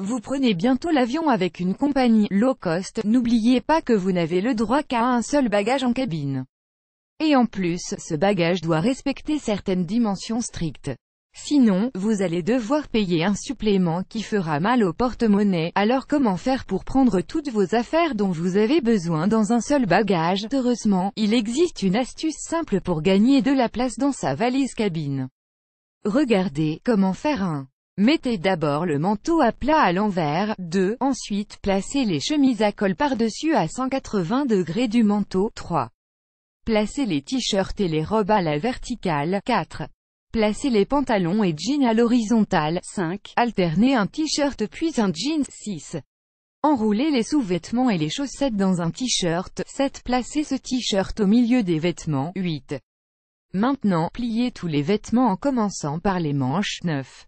Vous prenez bientôt l'avion avec une compagnie low cost, n'oubliez pas que vous n'avez le droit qu'à un seul bagage en cabine. Et en plus, ce bagage doit respecter certaines dimensions strictes. Sinon, vous allez devoir payer un supplément qui fera mal au porte-monnaie, alors comment faire pour prendre toutes vos affaires dont vous avez besoin dans un seul bagage Heureusement, il existe une astuce simple pour gagner de la place dans sa valise cabine. Regardez, comment faire un Mettez d'abord le manteau à plat à l'envers, 2, ensuite placez les chemises à col par-dessus à 180 degrés du manteau, 3. Placez les t-shirts et les robes à la verticale, 4. Placez les pantalons et jeans à l'horizontale, 5. Alternez un t-shirt puis un jean, 6. Enroulez les sous-vêtements et les chaussettes dans un t-shirt, 7. Placez ce t-shirt au milieu des vêtements, 8. Maintenant, pliez tous les vêtements en commençant par les manches, 9.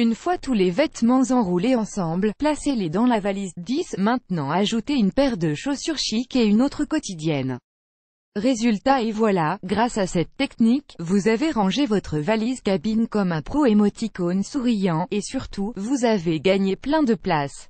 Une fois tous les vêtements enroulés ensemble, placez-les dans la valise. 10. Maintenant ajoutez une paire de chaussures chic et une autre quotidienne. Résultat et voilà, grâce à cette technique, vous avez rangé votre valise cabine comme un pro émoticône souriant, et surtout, vous avez gagné plein de place.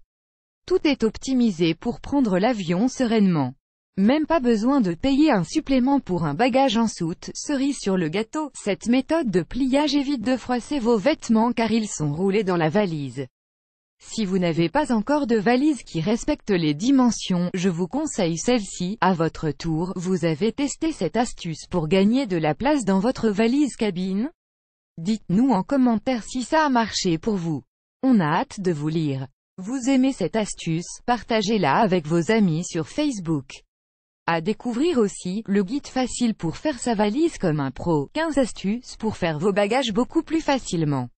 Tout est optimisé pour prendre l'avion sereinement. Même pas besoin de payer un supplément pour un bagage en soute, cerise sur le gâteau, cette méthode de pliage évite de froisser vos vêtements car ils sont roulés dans la valise. Si vous n'avez pas encore de valise qui respecte les dimensions, je vous conseille celle-ci. À votre tour, vous avez testé cette astuce pour gagner de la place dans votre valise cabine Dites-nous en commentaire si ça a marché pour vous. On a hâte de vous lire. Vous aimez cette astuce, partagez-la avec vos amis sur Facebook. À découvrir aussi, le guide facile pour faire sa valise comme un pro, 15 astuces pour faire vos bagages beaucoup plus facilement.